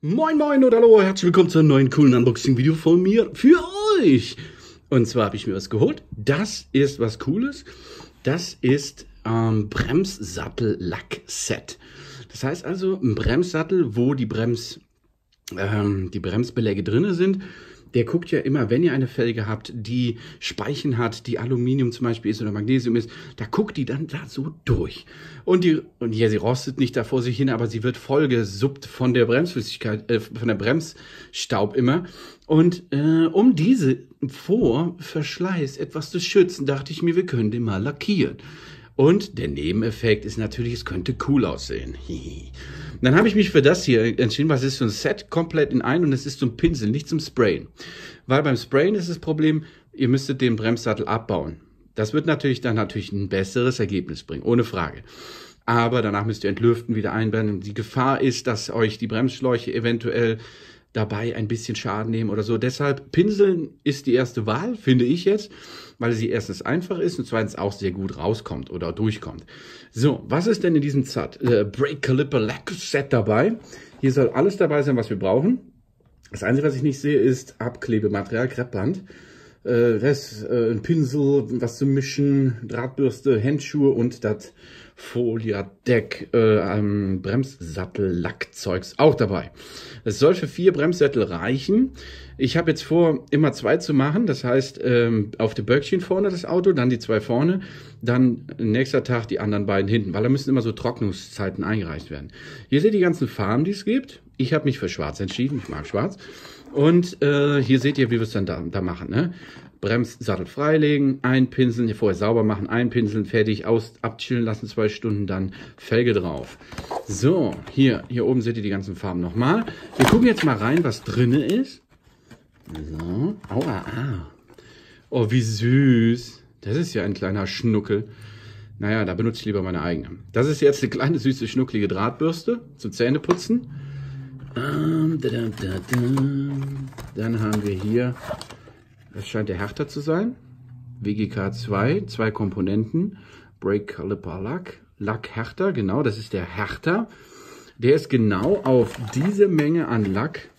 Moin Moin und hallo, herzlich willkommen zu einem neuen coolen Unboxing-Video von mir für euch. Und zwar habe ich mir was geholt. Das ist was Cooles. Das ist ähm, Bremssattel-Lack-Set. Das heißt also ein Bremssattel, wo die, Brems, ähm, die Bremsbeläge drin sind der guckt ja immer, wenn ihr eine Felge habt, die Speichen hat, die Aluminium zum Beispiel ist oder Magnesium ist, da guckt die dann da so durch. Und die, und ja, sie rostet nicht da vor sich hin, aber sie wird vollgesuppt von der Bremsflüssigkeit, äh, von der Bremsstaub immer. Und äh, um diese vor Verschleiß etwas zu schützen, dachte ich mir, wir können den mal lackieren. Und der Nebeneffekt ist natürlich, es könnte cool aussehen dann habe ich mich für das hier entschieden, was ist so ein Set komplett in ein und es ist zum Pinseln, nicht zum Sprayen. Weil beim Sprayen ist das Problem, ihr müsstet den Bremssattel abbauen. Das wird natürlich dann natürlich ein besseres Ergebnis bringen, ohne Frage. Aber danach müsst ihr entlüften, wieder einbrennen. Die Gefahr ist, dass euch die Bremsschläuche eventuell dabei ein bisschen Schaden nehmen oder so. Deshalb Pinseln ist die erste Wahl, finde ich jetzt weil sie erstens einfach ist und zweitens auch sehr gut rauskommt oder durchkommt. So, was ist denn in diesem Zat, äh, Break Caliper Lack Set dabei? Hier soll alles dabei sein, was wir brauchen. Das Einzige, was ich nicht sehe, ist Abklebematerial, Kreppband äh, das, äh, ein Pinsel, was zu Mischen, Drahtbürste, Handschuhe und das Foliadeck, äh, ähm, Bremssattel, Lackzeugs auch dabei. Es soll für vier Bremssättel reichen. Ich habe jetzt vor, immer zwei zu machen. Das heißt, ähm, auf dem Böckchen vorne das Auto, dann die zwei vorne, dann nächster Tag die anderen beiden hinten, weil da müssen immer so Trocknungszeiten eingereicht werden. Hier seht ihr die ganzen Farben, die es gibt. Ich habe mich für schwarz entschieden. Ich mag schwarz. Und äh, hier seht ihr, wie wir es dann da, da machen. Ne? Bremssattel freilegen, einpinseln, vorher sauber machen, einpinseln, fertig, aus, abchillen lassen, zwei Stunden, dann Felge drauf. So, hier, hier oben seht ihr die ganzen Farben nochmal. Wir gucken jetzt mal rein, was drinne ist. So, aua, ah. Oh, wie süß. Das ist ja ein kleiner Schnuckel. Naja, da benutze ich lieber meine eigene. Das ist jetzt eine kleine, süße, schnucklige Drahtbürste zum Zähneputzen. Ähm, Dann haben wir hier, das scheint der Härter zu sein, WGK2, zwei Komponenten, Brake Caliper Lack, Lack Härter, genau, das ist der Härter. Der ist genau auf diese Menge an Lack,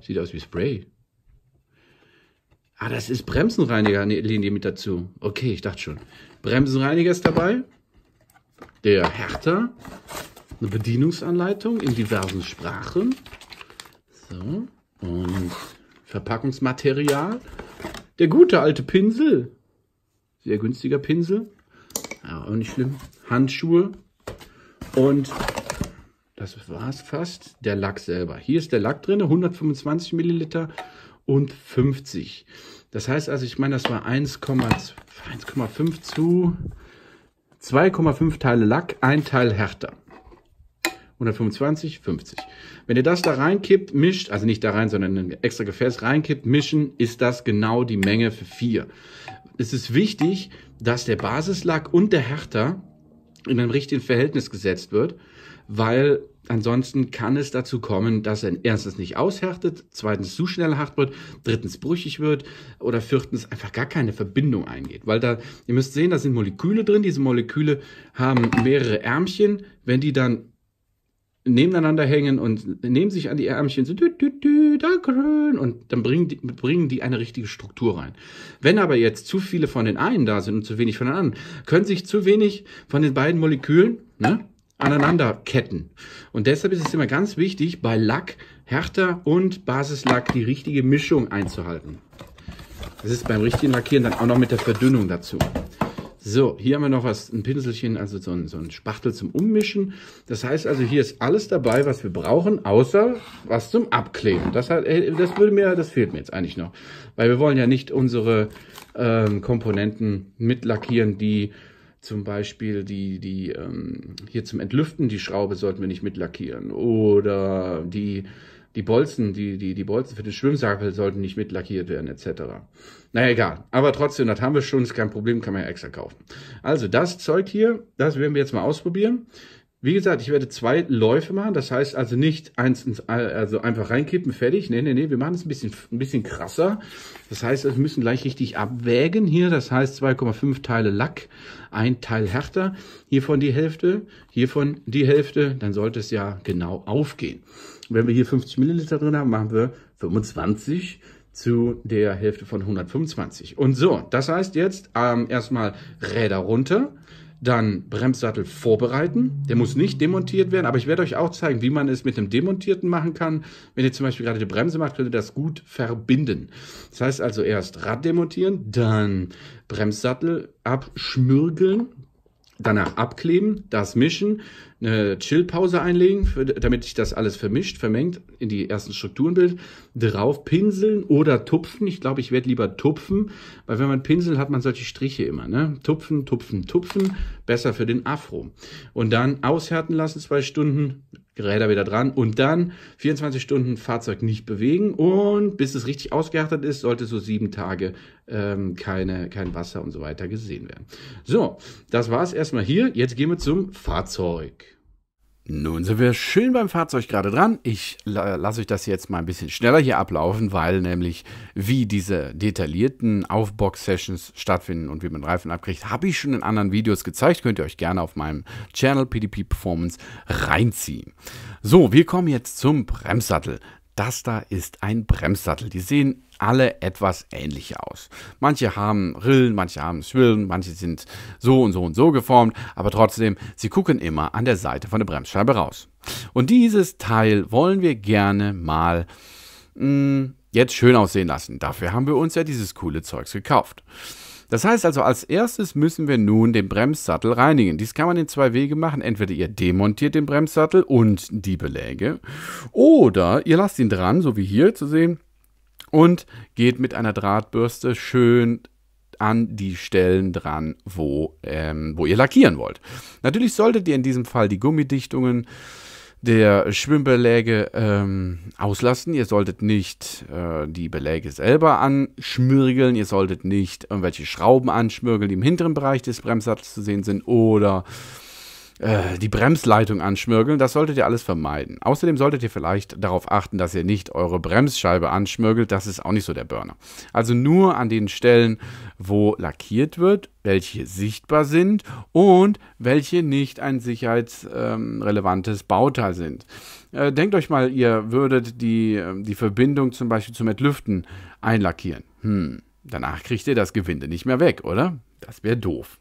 sieht aus wie Spray. Ah, das ist Bremsenreiniger-Linie mit dazu. Okay, ich dachte schon. Bremsenreiniger ist dabei, der Härter eine Bedienungsanleitung in diversen Sprachen. So, und Verpackungsmaterial. Der gute alte Pinsel. Sehr günstiger Pinsel. Ja, auch nicht schlimm. Handschuhe. Und das war es fast. Der Lack selber. Hier ist der Lack drin, 125 Milliliter und 50. Das heißt also, ich meine, das war 1,5 zu 2,5 Teile Lack, ein Teil Härter. 125, 50. Wenn ihr das da reinkippt, mischt, also nicht da rein, sondern in ein extra Gefäß reinkippt, mischen, ist das genau die Menge für vier. Es ist wichtig, dass der Basislack und der Härter in einem richtigen Verhältnis gesetzt wird, weil ansonsten kann es dazu kommen, dass er erstens nicht aushärtet, zweitens zu schnell hart wird, drittens brüchig wird oder viertens einfach gar keine Verbindung eingeht. Weil da, ihr müsst sehen, da sind Moleküle drin, diese Moleküle haben mehrere Ärmchen. Wenn die dann nebeneinander hängen und nehmen sich an die Ärmchen so, dü, dü, dü, Dankeschön, und dann bringen die, bringen die eine richtige Struktur rein. Wenn aber jetzt zu viele von den einen da sind und zu wenig von den anderen, können sich zu wenig von den beiden Molekülen ne, aneinander ketten. Und deshalb ist es immer ganz wichtig, bei Lack, Härter und Basislack die richtige Mischung einzuhalten. Das ist beim richtigen Lackieren dann auch noch mit der Verdünnung dazu. So, hier haben wir noch was, ein Pinselchen, also so ein, so ein Spachtel zum Ummischen. Das heißt also, hier ist alles dabei, was wir brauchen, außer was zum Abkleben. Das, hat, äh, das würde mir, das fehlt mir jetzt eigentlich noch. Weil wir wollen ja nicht unsere ähm, Komponenten mitlackieren, die zum Beispiel die, die ähm, hier zum Entlüften, die Schraube sollten wir nicht mitlackieren. Oder die die Bolzen, die, die, die Bolzen für den Schwimmsackel sollten nicht mitlackiert lackiert werden, etc. Naja, egal. Aber trotzdem, das haben wir schon, ist kein Problem, kann man ja extra kaufen. Also das Zeug hier, das werden wir jetzt mal ausprobieren. Wie gesagt, ich werde zwei Läufe machen, das heißt also nicht eins ins, also einfach reinkippen, fertig. Nee, nee, nee, wir machen es ein bisschen, ein bisschen krasser. Das heißt, wir müssen gleich richtig abwägen hier, das heißt 2,5 Teile Lack, ein Teil härter, hiervon die Hälfte, hiervon die Hälfte, dann sollte es ja genau aufgehen wenn wir hier 50 Milliliter drin haben, machen wir 25 zu der Hälfte von 125. Und so, das heißt jetzt ähm, erstmal Räder runter, dann Bremssattel vorbereiten. Der muss nicht demontiert werden, aber ich werde euch auch zeigen, wie man es mit einem demontierten machen kann. Wenn ihr zum Beispiel gerade die Bremse macht, könnt ihr das gut verbinden. Das heißt also erst Rad demontieren, dann Bremssattel abschmürgeln, danach abkleben, das mischen, eine Chillpause einlegen, für, damit sich das alles vermischt, vermengt, in die ersten Strukturen bildet, drauf pinseln oder tupfen. Ich glaube, ich werde lieber tupfen, weil wenn man pinselt, hat man solche Striche immer. Ne? Tupfen, tupfen, tupfen, besser für den Afro. Und dann aushärten lassen, zwei Stunden, Räder wieder dran und dann 24 Stunden Fahrzeug nicht bewegen und bis es richtig ausgehärtet ist, sollte so sieben Tage ähm, keine, kein Wasser und so weiter gesehen werden. So, das war es erstmal hier. Jetzt gehen wir zum Fahrzeug. Nun sind wir schön beim Fahrzeug gerade dran. Ich lasse euch das jetzt mal ein bisschen schneller hier ablaufen, weil nämlich wie diese detaillierten Aufbox-Sessions stattfinden und wie man Reifen abkriegt, habe ich schon in anderen Videos gezeigt. Könnt ihr euch gerne auf meinem Channel PDP Performance reinziehen. So, wir kommen jetzt zum Bremssattel. Das da ist ein Bremssattel. Die sehen alle etwas ähnlich aus. Manche haben Rillen, manche haben Schwillen, manche sind so und so und so geformt, aber trotzdem, sie gucken immer an der Seite von der Bremsscheibe raus. Und dieses Teil wollen wir gerne mal mh, mm, jetzt schön aussehen lassen. Dafür haben wir uns ja dieses coole Zeugs gekauft. Das heißt also, als erstes müssen wir nun den Bremssattel reinigen. Dies kann man in zwei Wege machen. Entweder ihr demontiert den Bremssattel und die Beläge oder ihr lasst ihn dran, so wie hier zu sehen, und geht mit einer Drahtbürste schön an die Stellen dran, wo, ähm, wo ihr lackieren wollt. Natürlich solltet ihr in diesem Fall die Gummidichtungen der Schwimmbeläge ähm, auslassen. Ihr solltet nicht äh, die Beläge selber anschmirgeln. Ihr solltet nicht irgendwelche Schrauben anschmirgeln, die im hinteren Bereich des Bremssatzes zu sehen sind oder äh, die Bremsleitung anschmirgeln. Das solltet ihr alles vermeiden. Außerdem solltet ihr vielleicht darauf achten, dass ihr nicht eure Bremsscheibe anschmirgelt. Das ist auch nicht so der Burner. Also nur an den Stellen, wo lackiert wird, welche sichtbar sind und welche nicht ein sicherheitsrelevantes ähm, Bauteil sind. Äh, denkt euch mal, ihr würdet die, ähm, die Verbindung zum Beispiel zum Entlüften einlackieren. Hm, danach kriegt ihr das Gewinde nicht mehr weg, oder? Das wäre doof.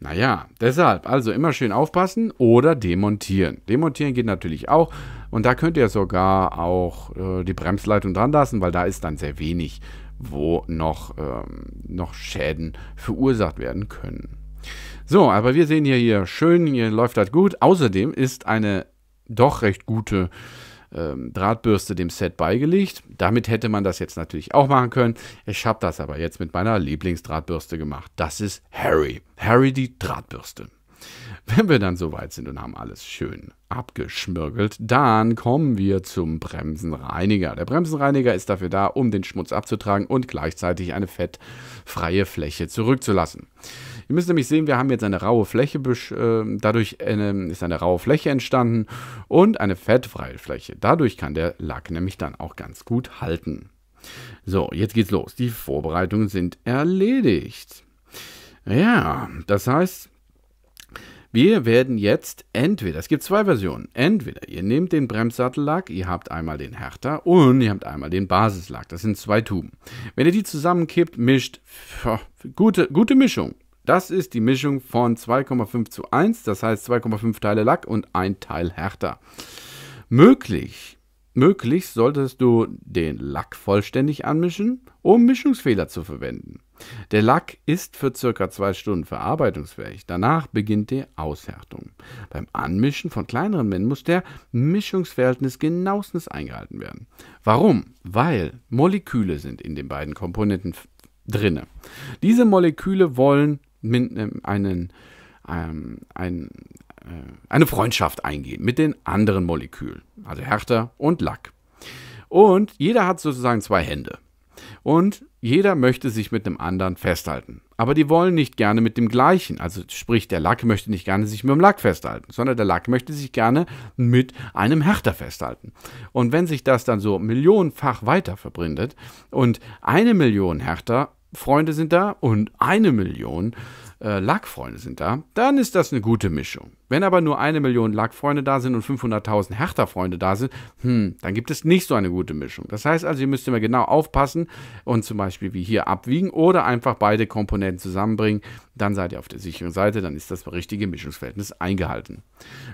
Naja, deshalb, also immer schön aufpassen oder demontieren. Demontieren geht natürlich auch. Und da könnt ihr sogar auch äh, die Bremsleitung dran lassen, weil da ist dann sehr wenig, wo noch, ähm, noch Schäden verursacht werden können. So, aber wir sehen hier, hier schön, hier läuft das gut. Außerdem ist eine doch recht gute äh, ähm, Drahtbürste dem Set beigelegt. Damit hätte man das jetzt natürlich auch machen können. Ich habe das aber jetzt mit meiner Lieblingsdrahtbürste gemacht. Das ist Harry. Harry die Drahtbürste. Wenn wir dann soweit sind und haben alles schön abgeschmirgelt, dann kommen wir zum Bremsenreiniger. Der Bremsenreiniger ist dafür da, um den Schmutz abzutragen und gleichzeitig eine fettfreie Fläche zurückzulassen. Ihr müsst nämlich sehen, wir haben jetzt eine raue Fläche, äh, dadurch eine, ist eine raue Fläche entstanden und eine fettfreie Fläche. Dadurch kann der Lack nämlich dann auch ganz gut halten. So, jetzt geht's los. Die Vorbereitungen sind erledigt. Ja, das heißt, wir werden jetzt entweder, es gibt zwei Versionen, entweder ihr nehmt den Bremssattellack, ihr habt einmal den Härter und ihr habt einmal den Basislack. Das sind zwei Tuben. Wenn ihr die zusammenkippt, mischt, pff, gute, gute Mischung. Das ist die Mischung von 2,5 zu 1, das heißt 2,5 Teile Lack und ein Teil Härter. Möglich, möglichst solltest du den Lack vollständig anmischen, um Mischungsfehler zu verwenden. Der Lack ist für circa zwei Stunden verarbeitungsfähig. Danach beginnt die Aushärtung. Beim Anmischen von kleineren Mengen muss der Mischungsverhältnis genauestens eingehalten werden. Warum? Weil Moleküle sind in den beiden Komponenten drinne. Diese Moleküle wollen ähm, einen, ähm, ein, äh, eine Freundschaft eingehen mit den anderen Molekülen, also Härter und Lack. Und jeder hat sozusagen zwei Hände. Und jeder möchte sich mit einem anderen festhalten. Aber die wollen nicht gerne mit dem gleichen. Also sprich, der Lack möchte nicht gerne sich mit dem Lack festhalten, sondern der Lack möchte sich gerne mit einem Härter festhalten. Und wenn sich das dann so millionenfach weiter verbrindet und eine Million Härter Freunde sind da und eine Million äh, Lackfreunde sind da, dann ist das eine gute Mischung. Wenn aber nur eine Million Lackfreunde da sind und 500.000 Hertha-Freunde da sind, hm, dann gibt es nicht so eine gute Mischung. Das heißt also, ihr müsst immer genau aufpassen und zum Beispiel wie hier abwiegen oder einfach beide Komponenten zusammenbringen. Dann seid ihr auf der sicheren Seite, dann ist das richtige Mischungsverhältnis eingehalten.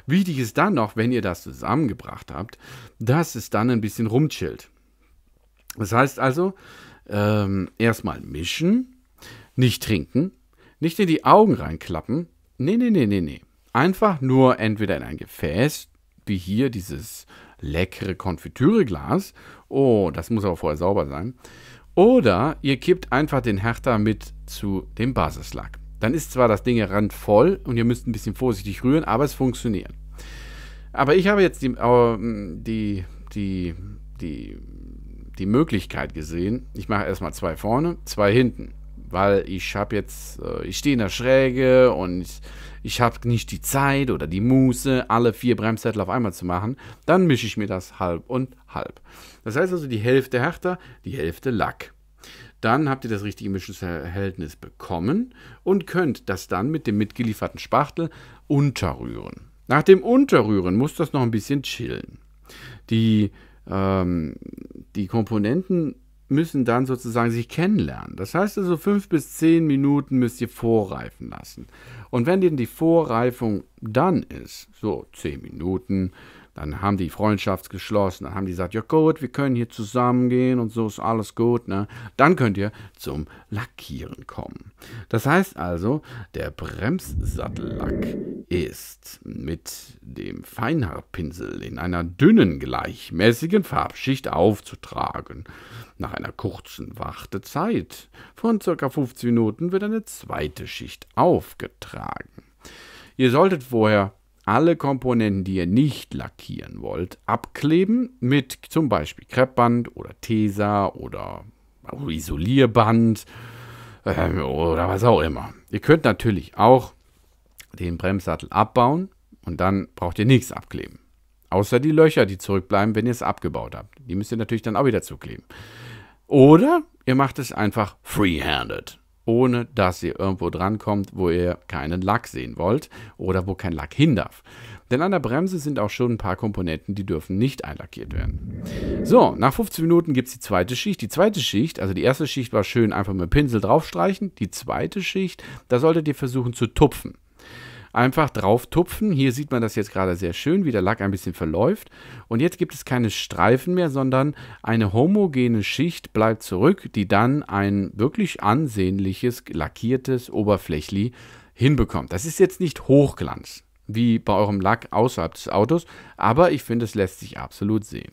Wichtig ist dann noch, wenn ihr das zusammengebracht habt, dass es dann ein bisschen rumchillt. Das heißt also, ähm, erstmal mischen, nicht trinken, nicht in die Augen reinklappen. Nee, nee, nee, nee, nee. Einfach nur entweder in ein Gefäß, wie hier dieses leckere Konfitüreglas. Oh, das muss aber vorher sauber sein. Oder ihr kippt einfach den Härter mit zu dem Basislack. Dann ist zwar das Ding randvoll und ihr müsst ein bisschen vorsichtig rühren, aber es funktioniert. Aber ich habe jetzt die, äh, die, die, die die Möglichkeit gesehen, ich mache erstmal zwei vorne, zwei hinten. Weil ich habe jetzt, äh, ich stehe in der Schräge und ich, habe nicht die Zeit oder die Muße, alle vier Bremszettel auf einmal zu machen. Dann mische ich mir das halb und halb. Das heißt also die Hälfte härter, die Hälfte Lack dann habt ihr das richtige Mischungsverhältnis bekommen und könnt das dann mit dem mitgelieferten Spachtel unterrühren. Nach dem Unterrühren muss das noch ein bisschen chillen. Die ähm, die Komponenten müssen dann sozusagen sich kennenlernen. Das heißt also, fünf bis zehn Minuten müsst ihr vorreifen lassen. Und wenn denn die Vorreifung dann ist, so zehn Minuten, dann haben die Freundschaft geschlossen. Dann haben die gesagt, ja gut, wir können hier zusammen gehen und so ist alles gut. Ne? Dann könnt ihr zum Lackieren kommen. Das heißt also, der Bremssattellack ist mit dem Feinhaarpinsel in einer dünnen, gleichmäßigen Farbschicht aufzutragen. Nach einer kurzen Wartezeit von ca. 15 Minuten wird eine zweite Schicht aufgetragen. Ihr solltet vorher alle Komponenten, die ihr nicht lackieren wollt, abkleben mit zum Beispiel Kreppband oder Tesa oder Isolierband ähm, oder was auch immer. Ihr könnt natürlich auch den Bremssattel abbauen und dann braucht ihr nichts abkleben. Außer die Löcher, die zurückbleiben, wenn ihr es abgebaut habt. Die müsst ihr natürlich dann auch wieder zukleben. Oder ihr macht es einfach freehanded ohne dass ihr irgendwo drankommt, wo ihr keinen Lack sehen wollt oder wo kein Lack hin darf. Denn an der Bremse sind auch schon ein paar Komponenten, die dürfen nicht einlackiert werden. So, nach 15 Minuten gibt es die zweite Schicht. Die zweite Schicht, also die erste Schicht war schön einfach mit dem Pinsel draufstreichen. Die zweite Schicht, da solltet ihr versuchen zu tupfen einfach drauf tupfen. Hier sieht man das jetzt gerade sehr schön, wie der Lack ein bisschen verläuft. Und jetzt gibt es keine Streifen mehr, sondern eine homogene Schicht bleibt zurück, die dann ein wirklich ansehnliches, lackiertes Oberflächli hinbekommt. Das ist jetzt nicht Hochglanz, wie bei eurem Lack außerhalb des Autos, aber ich finde, es lässt sich absolut sehen.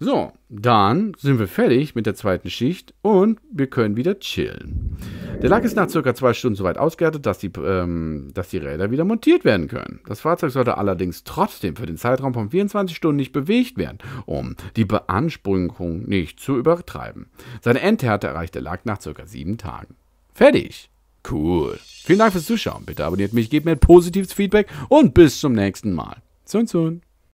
So, dann sind wir fertig mit der zweiten Schicht und wir können wieder chillen. Der Lack ist nach circa zwei Stunden soweit ausgehärtet, dass die, ähm, dass die Räder wieder montiert werden können. Das Fahrzeug sollte allerdings trotzdem für den Zeitraum von 24 Stunden nicht bewegt werden, um die Beanspruchung nicht zu übertreiben. Seine Endhärte erreicht der Lack nach circa sieben Tagen. Fertig! Cool. Vielen Dank fürs Zuschauen. Bitte abonniert mich, gebt mir ein positives Feedback und bis zum nächsten Mal. Zun, zun.